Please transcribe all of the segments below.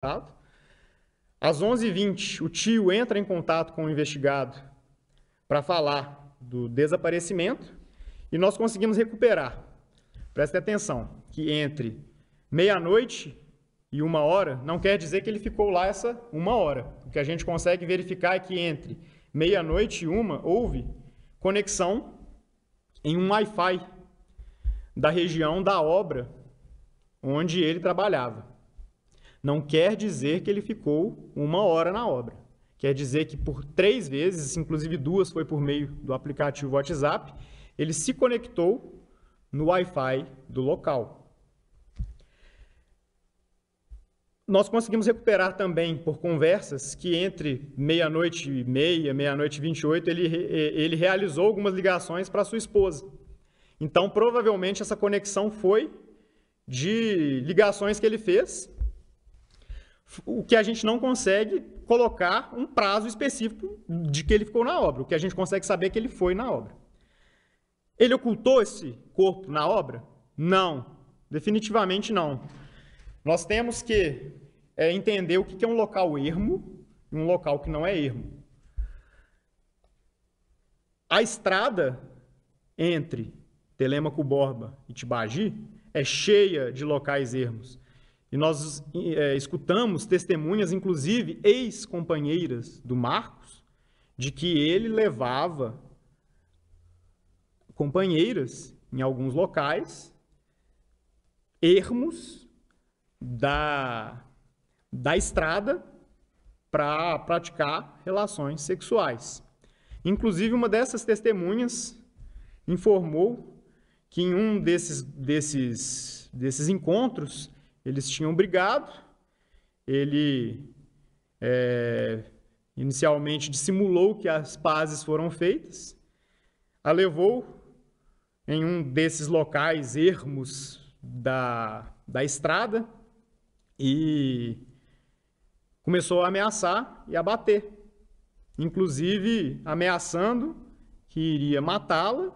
Tá? Às 11h20, o tio entra em contato com o investigado para falar do desaparecimento e nós conseguimos recuperar. Preste atenção, que entre meia-noite e uma hora não quer dizer que ele ficou lá essa uma hora. O que a gente consegue verificar é que entre meia-noite e uma houve conexão em um Wi-Fi da região da obra onde ele trabalhava não quer dizer que ele ficou uma hora na obra. Quer dizer que por três vezes, inclusive duas foi por meio do aplicativo WhatsApp, ele se conectou no Wi-Fi do local. Nós conseguimos recuperar também por conversas que entre meia-noite e meia, meia-noite e 28, ele, eh, ele realizou algumas ligações para sua esposa. Então, provavelmente, essa conexão foi de ligações que ele fez o que a gente não consegue colocar um prazo específico de que ele ficou na obra. O que a gente consegue saber é que ele foi na obra. Ele ocultou esse corpo na obra? Não, definitivamente não. Nós temos que é, entender o que é um local ermo e um local que não é ermo. A estrada entre Telêmaco Borba e Tibagi é cheia de locais ermos. E nós é, escutamos testemunhas, inclusive ex-companheiras do Marcos, de que ele levava companheiras em alguns locais, ermos da, da estrada para praticar relações sexuais. Inclusive, uma dessas testemunhas informou que em um desses, desses, desses encontros eles tinham brigado, ele é, inicialmente dissimulou que as pazes foram feitas, a levou em um desses locais ermos da, da estrada e começou a ameaçar e a bater, inclusive ameaçando que iria matá-la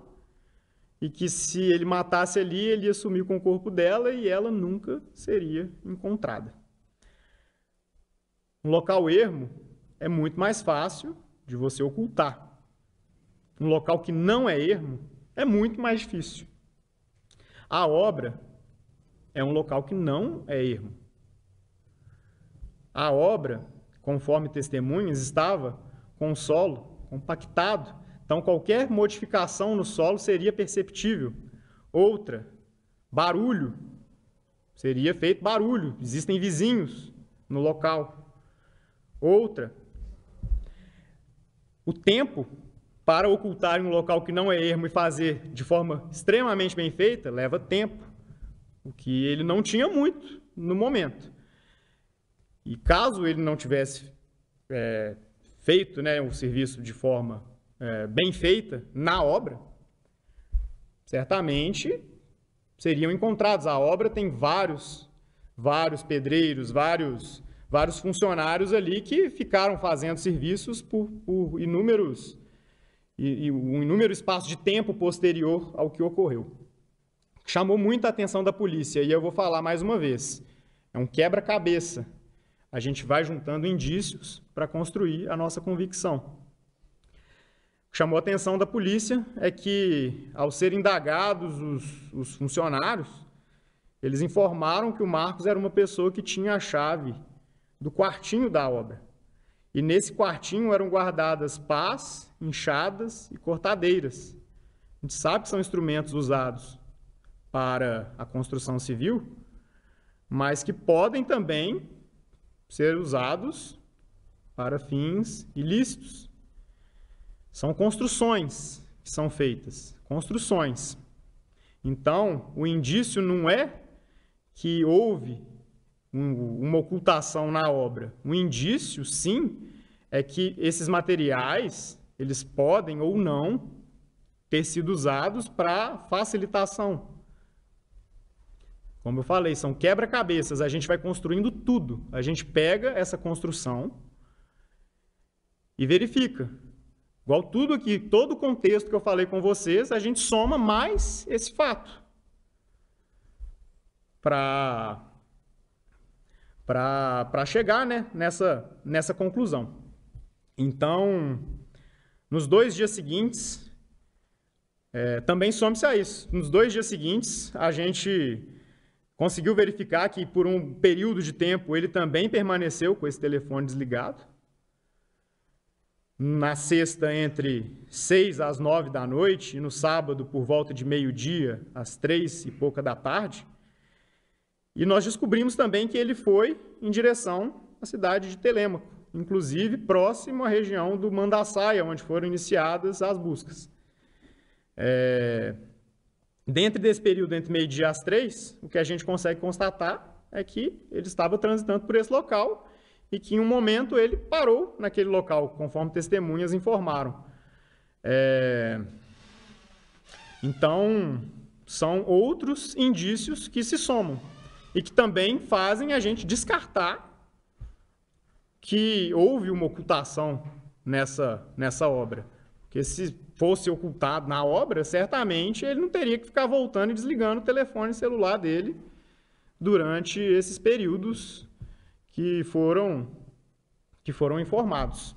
e que se ele matasse ali, ele ia sumir com o corpo dela e ela nunca seria encontrada. Um local ermo é muito mais fácil de você ocultar. Um local que não é ermo é muito mais difícil. A obra é um local que não é ermo. A obra, conforme testemunhas, estava com o solo compactado então, qualquer modificação no solo seria perceptível. Outra, barulho. Seria feito barulho. Existem vizinhos no local. Outra, o tempo para ocultar em um local que não é ermo e fazer de forma extremamente bem feita leva tempo, o que ele não tinha muito no momento. E caso ele não tivesse é, feito né, o serviço de forma é, bem feita na obra, certamente seriam encontrados. A obra tem vários, vários pedreiros, vários, vários funcionários ali que ficaram fazendo serviços por, por inúmeros e, e um inúmero espaço de tempo posterior ao que ocorreu. Chamou muita atenção da polícia e eu vou falar mais uma vez. É um quebra-cabeça. A gente vai juntando indícios para construir a nossa convicção chamou a atenção da polícia é que, ao ser indagados os, os funcionários, eles informaram que o Marcos era uma pessoa que tinha a chave do quartinho da obra. E nesse quartinho eram guardadas pás, enxadas e cortadeiras. A gente sabe que são instrumentos usados para a construção civil, mas que podem também ser usados para fins ilícitos. São construções que são feitas, construções. Então, o indício não é que houve um, uma ocultação na obra. O indício, sim, é que esses materiais, eles podem ou não ter sido usados para facilitação. Como eu falei, são quebra-cabeças, a gente vai construindo tudo. A gente pega essa construção e verifica Igual tudo aqui, todo o contexto que eu falei com vocês, a gente soma mais esse fato. Para para chegar né, nessa, nessa conclusão. Então, nos dois dias seguintes, é, também some-se a isso. Nos dois dias seguintes, a gente conseguiu verificar que por um período de tempo ele também permaneceu com esse telefone desligado na sexta entre seis às nove da noite e no sábado por volta de meio-dia às três e pouca da tarde. E nós descobrimos também que ele foi em direção à cidade de Telêmaco, inclusive próximo à região do Mandaçaia, onde foram iniciadas as buscas. É... Dentro desse período entre meio-dia às três, o que a gente consegue constatar é que ele estava transitando por esse local e que em um momento ele parou naquele local, conforme testemunhas informaram. É... Então, são outros indícios que se somam e que também fazem a gente descartar que houve uma ocultação nessa, nessa obra. Porque se fosse ocultado na obra, certamente ele não teria que ficar voltando e desligando o telefone celular dele durante esses períodos que foram que foram informados.